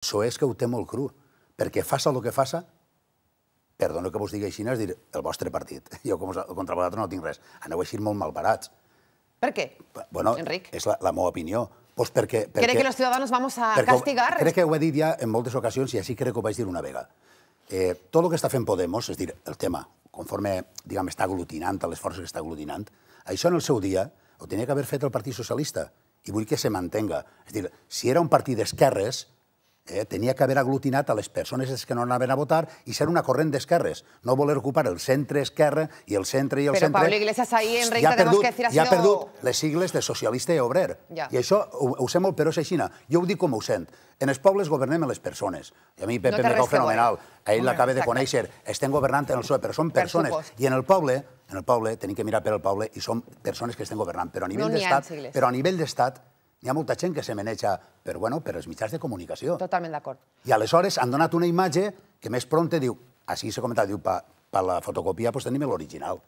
Això és que ho té molt cru, perquè faça el que faça, perdona que vos digui així, és dir, el vostre partit. Jo com, contra vosaltres no tinc res. Aneu així molt malparats. Per què, bueno, Enric? És la, la meva opinió. Pues perquè, perquè, que los ciudadanos vamos a castigar? Crec que ho he dit ja en moltes ocasions i així crec que ho vaig dir una vega. Eh, tot el que està fent Podemos, és dir, el tema, conforme, està aglutinant, les forces que està aglutinant, això en el seu dia ho tenia que haver fet el Partit Socialista i vull que se mantenga. És dir, si era un partit d'esquerres, eh, tenia que haver aglutinat a les persones que no anaven a votar i ser una corrent d'esquerres, no voler ocupar el centre esquerre i el centre i el Però centre... Però Pablo Iglesias ahí en Rey ja tenemos perdut, que decir ha sido... Ja ha perdut les sigles de socialista i obrer. Ja. I això ho, ho sé molt, però és així. Jo ho dic com ho sent. En els pobles governem les persones. I a mi Pepe no me cau fenomenal. A ell l'acaba de conèixer. Estem governant en el PSOE, però són persones. Per I en el poble, en el poble, tenim que mirar per al poble i som persones que estem governant. Però a nivell no d'estat, però a nivell d'estat, hi ha molta gent que se meneja per, bueno, per els mitjans de comunicació. Totalment d'acord. I aleshores han donat una imatge que més pronta diu, així s'ha comentat, diu, per pa, pa la fotocòpia doncs, tenim l'original.